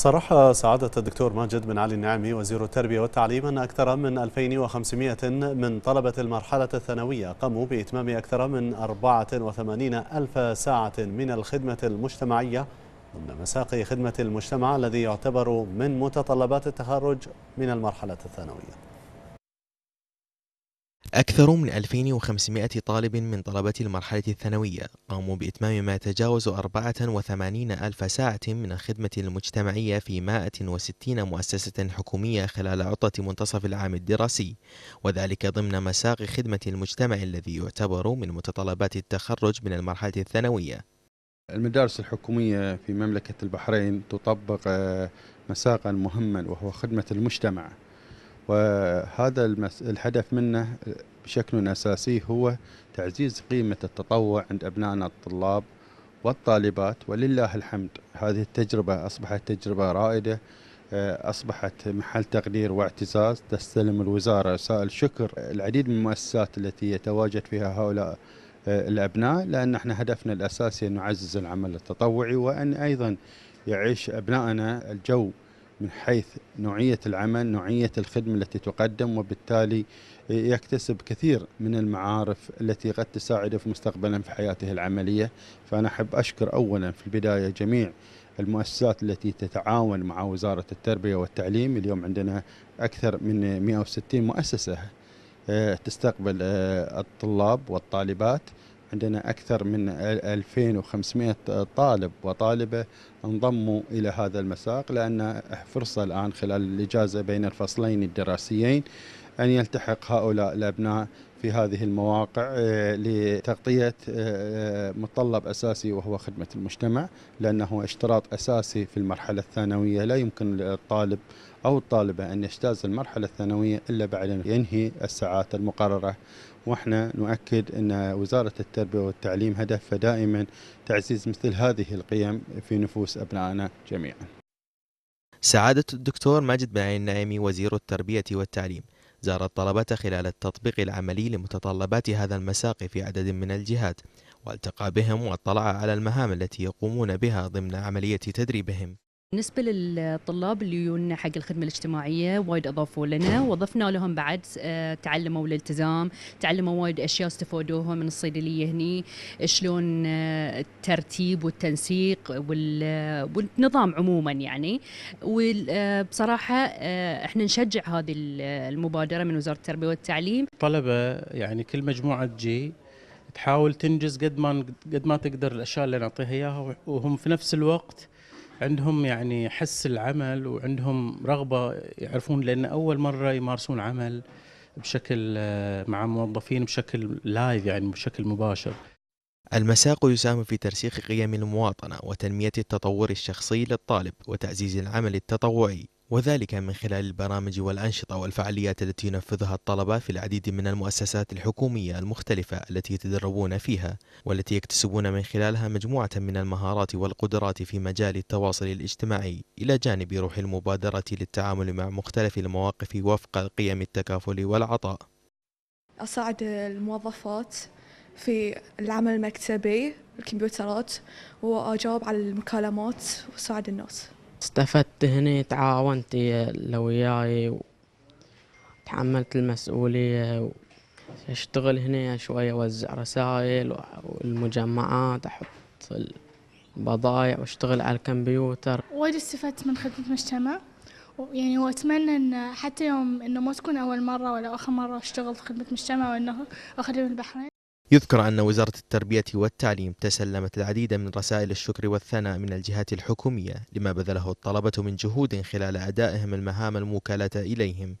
صرح سعادة الدكتور ماجد بن علي النعمي وزير التربية والتعليم أن أكثر من 2500 من طلبة المرحلة الثانوية قاموا بإتمام أكثر من 84 ألف ساعة من الخدمة المجتمعية ضمن مساق خدمة المجتمع الذي يعتبر من متطلبات التخرج من المرحلة الثانوية أكثر من 2500 طالب من طلبة المرحلة الثانوية قاموا بإتمام ما تجاوز 84 ألف ساعة من الخدمة المجتمعية في 160 مؤسسة حكومية خلال عطلة منتصف العام الدراسي وذلك ضمن مساق خدمة المجتمع الذي يعتبر من متطلبات التخرج من المرحلة الثانوية المدارس الحكومية في مملكة البحرين تطبق آه، مساقا مهما وهو خدمة المجتمع وهذا المس... الهدف منه بشكل أساسي هو تعزيز قيمة التطوع عند أبنائنا الطلاب والطالبات ولله الحمد هذه التجربة أصبحت تجربة رائدة آه، أصبحت محل تقدير واعتزاز تستلم الوزارة رسائل شكر العديد من المؤسسات التي يتواجد فيها هؤلاء آه، الأبناء لأن احنا هدفنا الأساسي أن نعزز العمل التطوعي وأن أيضا يعيش أبنائنا الجو من حيث نوعية العمل نوعية الخدمة التي تقدم وبالتالي يكتسب كثير من المعارف التي قد تساعده في مستقبلا في حياته العملية فأنا أحب أشكر أولا في البداية جميع المؤسسات التي تتعاون مع وزارة التربية والتعليم اليوم عندنا أكثر من 160 مؤسسة آه، تستقبل آه، الطلاب والطالبات عندنا أكثر من 2500 طالب وطالبة انضموا إلى هذا المساق لأن فرصة الآن خلال الإجازة بين الفصلين الدراسيين أن يلتحق هؤلاء الأبناء في هذه المواقع آه، لتغطية آه، آه، متطلب أساسي وهو خدمة المجتمع لأنه اشتراط أساسي في المرحلة الثانوية لا يمكن للطالب أو الطالبة أن يجتاز المرحلة الثانوية إلا بعد أن ينهي الساعات المقررة واحنا نؤكد ان وزاره التربيه والتعليم هدفها دائما تعزيز مثل هذه القيم في نفوس ابنائنا جميعا. سعاده الدكتور ماجد بن علي النعيمي وزير التربيه والتعليم زار الطلبة خلال التطبيق العملي لمتطلبات هذا المساق في عدد من الجهات والتقى بهم واطلع على المهام التي يقومون بها ضمن عملية تدريبهم بالنسبة للطلاب اللي يجون حق الخدمة الاجتماعية وايد أضافوا لنا وضفنا لهم بعد آه، تعلموا الالتزام تعلموا وايد أشياء استفادوها من الصيدلية هني شلون آه، الترتيب والتنسيق والنظام عموما يعني وبصراحة آه، احنا نشجع هذه المبادرة من وزارة التربية والتعليم طلبة يعني كل مجموعة تجي تحاول تنجز قد ما قد ما تقدر الاشياء اللي نعطيها اياها وهم في نفس الوقت عندهم يعني حس العمل وعندهم رغبه يعرفون لان اول مره يمارسون عمل بشكل آه، مع موظفين بشكل لايف يعني بشكل مباشر المساق يساهم في ترسيخ قيم المواطنة وتنمية التطور الشخصي للطالب وتعزيز العمل التطوعي وذلك من خلال البرامج والأنشطة والفعاليات التي ينفذها الطلبة في العديد من المؤسسات الحكومية المختلفة التي يتدربون فيها والتي يكتسبون من خلالها مجموعة من المهارات والقدرات في مجال التواصل الاجتماعي إلى جانب روح المبادرة للتعامل مع مختلف المواقف وفق قيم التكافل والعطاء أساعد الموظفات في العمل المكتبي الكمبيوترات وأجاوب على المكالمات وأساعد الناس استفدت هني تعاونت لو وياي تحملت المسؤولية اشتغل هنا شوية اوزع رسائل والمجمعات احط البضايع واشتغل على الكمبيوتر وايد استفدت من خدمة المجتمع يعني واتمنى ان حتى يوم انه ما تكون اول مرة ولا اخر مرة اشتغل في خدمة مجتمع وانه اخدم البحرين يذكر أن وزارة التربية والتعليم تسلمت العديد من رسائل الشكر والثناء من الجهات الحكومية لما بذله الطلبة من جهود خلال أدائهم المهام الموكلة إليهم